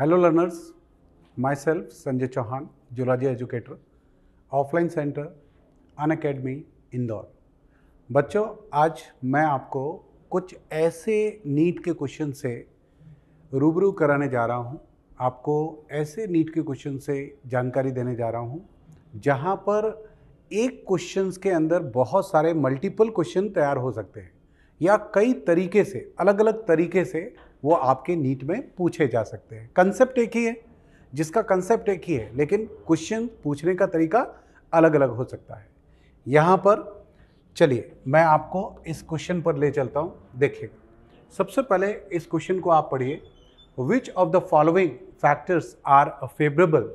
hello learners myself Sanjay Chauhan zoology educator offline centre Unacademy Indore बच्चों आज मैं आपको कुछ ऐसे नीट के क्वेश्चन से रूबरू कराने जा रहा हूँ आपको ऐसे नीट के क्वेश्चन से जानकारी देने जा रहा हूँ जहाँ पर एक क्वेश्चंस के अंदर बहुत सारे मल्टीपल क्वेश्चन तैयार हो सकते हैं या कई तरीके से अलग अलग तरीके से वो आपके नीट में पूछे जा सकते हैं कंसेप्ट एक ही है जिसका कंसेप्ट एक ही है लेकिन क्वेश्चन पूछने का तरीका अलग अलग हो सकता है यहाँ पर चलिए मैं आपको इस क्वेश्चन पर ले चलता हूँ देखिए सबसे पहले इस क्वेश्चन को आप पढ़िए which of the following factors are favourable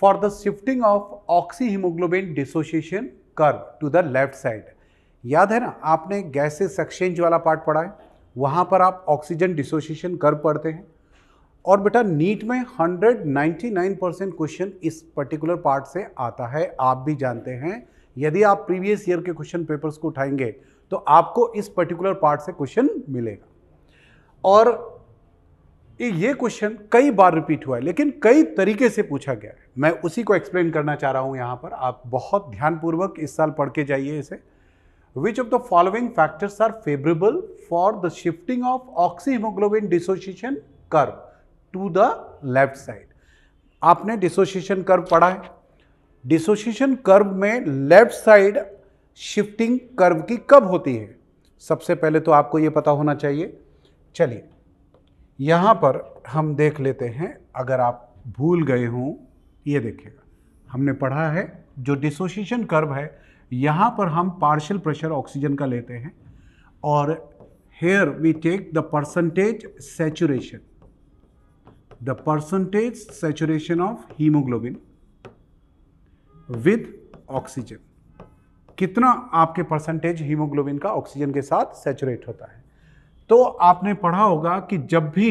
for the shifting of oxy haemoglobin dissociation curve to the left side याद है ना आपने गैसेस एक्सचेंज वाला पार्ट पढ़ा है वहाँ पर आप ऑक्सीजन डिसोसिएशन कर पढ़ते हैं और बेटा नीट में 199 परसेंट क्वेश्चन इस पर्टिकुलर पार्ट से आता है आप भी जानते हैं यदि आप प्रीवियस ईयर के क्वेश्चन पेपर्स को उठाएंगे तो आपको इस पर्टिकुलर पार्ट से क्वेश्चन मिलेगा और ये क्वेश्चन कई बार रिपीट हुआ है लेकिन कई तरीके से पूछा गया है मैं उसी को एक्सप्लेन करना चाह रहा हूँ यहाँ पर आप बहुत ध्यानपूर्वक इस साल पढ़ के जाइए इसे which of the following factors are favorable for the shifting of oxyhemoglobin dissociation curve to the left side आपने dissociation curve पढ़ा है dissociation curve में left side shifting curve की कब होती है सबसे पहले तो आपको ये पता होना चाहिए चलिए यहाँ पर हम देख लेते हैं अगर आप भूल गए हों ये देखिएगा हमने पढ़ा है जो डिसोशिएशन कर्व है यहाँ पर हम पार्शियल प्रेशर ऑक्सीजन का लेते हैं और here we take the percentage saturation the percentage saturation of haemoglobin with oxygen कितना आपके परसेंटेज हीमोग्लोबिन का ऑक्सीजन के साथ सेचुरेट होता है तो आपने पढ़ा होगा कि जब भी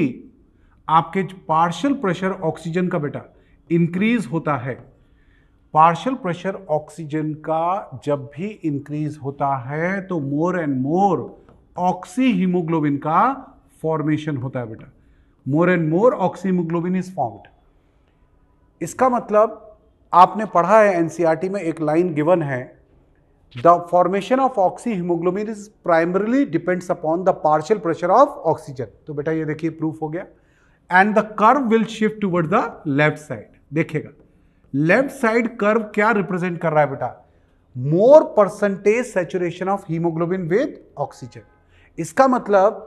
आपके पार्शियल प्रेशर ऑक्सीजन का बेटा इंक्रीज होता है पार्शल प्रेशर ऑक्सीजन का जब भी इंक्रीज होता है तो more and more oxy haemoglobin का फॉर्मेशन होता है बेटा more and more oxy is formed इसका मतलब आपने पढ़ा है एनसीईआरटी e में एक लाइन गिवन है the formation of oxy is primarily depends upon the partial pressure of oxygen तो बेटा ये देखिए प्रूफ हो गया and the curve will shift toward the left side देखिएगा लेफ्ट साइड कर्व क्या रिप्रेजेंट कर रहा है बेटा more percentage saturation of haemoglobin with oxygen इसका मतलब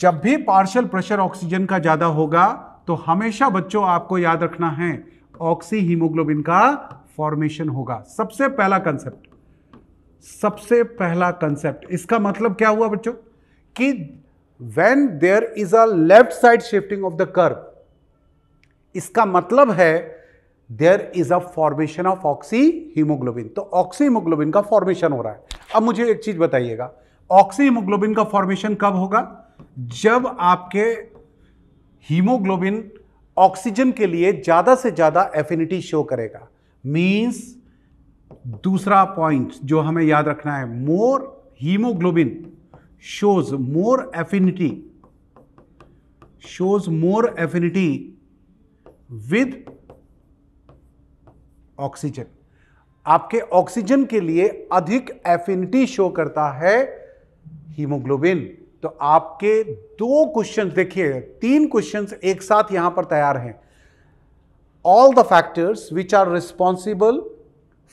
जब भी पार्शियल प्रेशर ऑक्सीजन का ज़्यादा होगा तो हमेशा बच्चों आपको याद रखना है ऑक्सी हीमोग्लोबिन का फॉर्मेशन होगा सबसे पहला कंसेप्ट सबसे पहला कंसेप्ट इसका मतलब क्या हुआ बच्चों कि when there is a left side shifting of the curve इसका मतलब है there is a formation of oxy haemoglobin तो ऑक्सी हीमोग्लोबिन का फॉर्मेशन हो रहा है अब मुझे एक चीज बताइएगा ऑक्सी हीमोग्लोबिन का फॉर्मेशन कब होगा जब आपके हीमोग्लोबिन ऑक्सीजन के लिए ज़्यादा से ज़्यादा एफिनिटी शो करेगा मीन्स दूसरा पॉइंट जो हमें याद रखना है more haemoglobin shows more affinity shows more affinity with oxygen आपके ऑक्सीजन के लिए अधिक एफिनिटी शो करता है हीमोग्लोबिन तो आपके दो क्वेश्चन देखिए तीन क्वेश्चन एक साथ यहां पर तैयार हैं all the factors which are responsible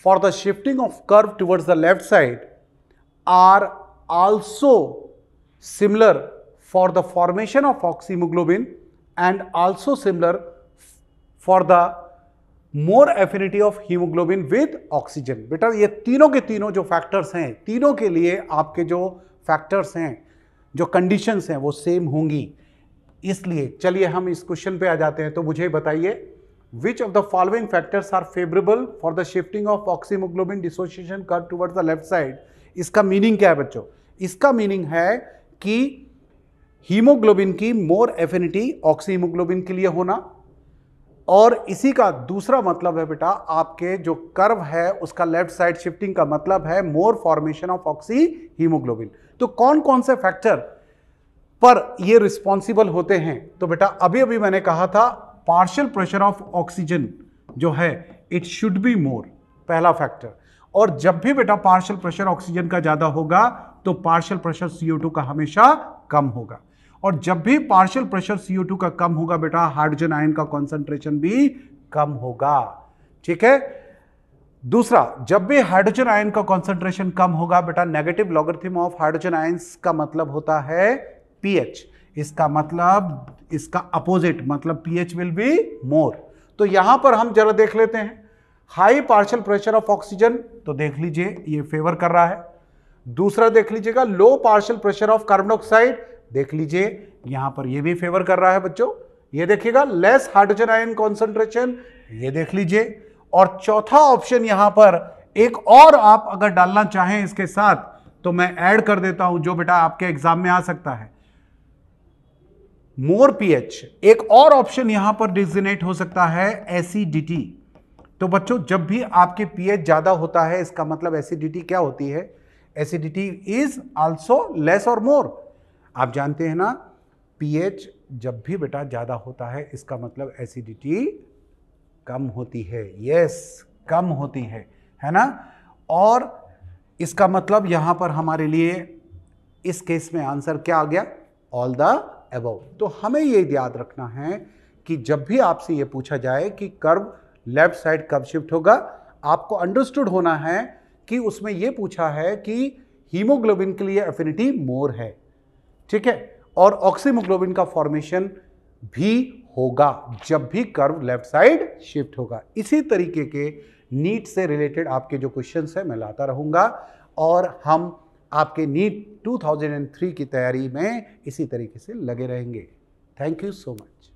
for the shifting of curve towards the left side are also similar for the formation of oxyhaemoglobin and also similar for the more affinity of haemoglobin with oxygen बेटा ये तीनों के तीनों जो factors हैं तीनों के लिए आपके जो फैक्टर्स हैं जो कंडीशंस हैं वो सेम होंगी इसलिए चलिए हम इस क्वेश्चन पे आ जाते हैं तो मुझे बताइए which of the following factors are favourable for the shifting of oxyhaemoglobin dissociation curve towards the left side इसका मीनिंग क्या है बच्चों इसका मीनिंग है कि हीमोग्लोबिन की मोर एफिनिटी ऑक्सीमोग्लोबिन के लिए होना और इसी का दूसरा मतलब है बेटा आपके जो कर्व है उसका लेफ्ट साइड शिफ्टिंग का मतलब है more formation of oxy haemoglobin तो कौन कौन से फैक्टर पर ये रिस्पॉन्सिबल होते हैं तो बेटा अभी अभी मैंने कहा था पार्शियल प्रेशर ऑफ ऑक्सीजन जो है इट शुड बी मोर पहला फैक्टर और जब भी बेटा पार्शियल प्रेशर ऑक्सीजन का ज़्यादा होगा तो पार्शियल प्रेशर सीओ का हमेशा कम होगा और जब भी पार्शियल प्रेशर CO2 का कम होगा बेटा हाइड्रोजन आयन का कॉन्सेंट्रेशन भी कम होगा ठीक है दूसरा जब भी हाइड्रोजन आयन का कॉन्सेंट्रेशन कम होगा बेटा negative logarithm of hydrogen ion का मतलब होता है पीएच इसका मतलब इसका अपोजिट मतलब पीएच विल बी मोर तो यहां पर हम जरा देख लेते हैं high partial pressure of oxygen तो देख लीजिए ये फेवर कर रहा है दूसरा देख लीजिएगा low partial pressure of carbon dioxide देख लीजिए यहां पर ये भी फेवर कर रहा है बच्चों ये देखिएगा लेस हाइड्रोजन आयन कॉन्सेंट्रेशन ये देख लीजिए और चौथा ऑप्शन यहां पर एक और आप अगर डालना चाहें इसके साथ तो मैं ऐड कर देता हूं जो बेटा आपके एग्जाम में आ सकता है मोर पीएच एक और ऑप्शन यहां पर डिजिनेट हो सकता है एसिडिटी तो बच्चों जब भी आपके पीएच ज्यादा होता है इसका मतलब एसिडिटी क्या होती है एसिडिटी इज आल्सो लेस और मोर आप जानते हैं ना पीएच जब भी बेटा ज़्यादा होता है इसका मतलब एसिडिटी कम होती है यस कम होती है है ना और इसका मतलब यहां पर हमारे लिए इस केस में आंसर क्या आ गया ऑल द एबव तो हमें ये याद रखना है कि जब भी आपसे ये पूछा जाए कि कर्व लेफ्ट साइड कब शिफ्ट होगा आपको अंडरस्टूड होना है कि उसमें ये पूछा है कि हीमोग्लोबिन के लिए एफिनिटी मोर है ठीक है और ऑक्सीमोग्लोबिन का फॉर्मेशन भी होगा जब भी कर्व लेफ्ट साइड शिफ्ट होगा इसी तरीके के नीट से रिलेटेड आपके जो क्वेश्चंस हैं मैं लाता रहूँगा और हम आपके नीट 2003 की तैयारी में इसी तरीके से लगे रहेंगे थैंक यू सो मच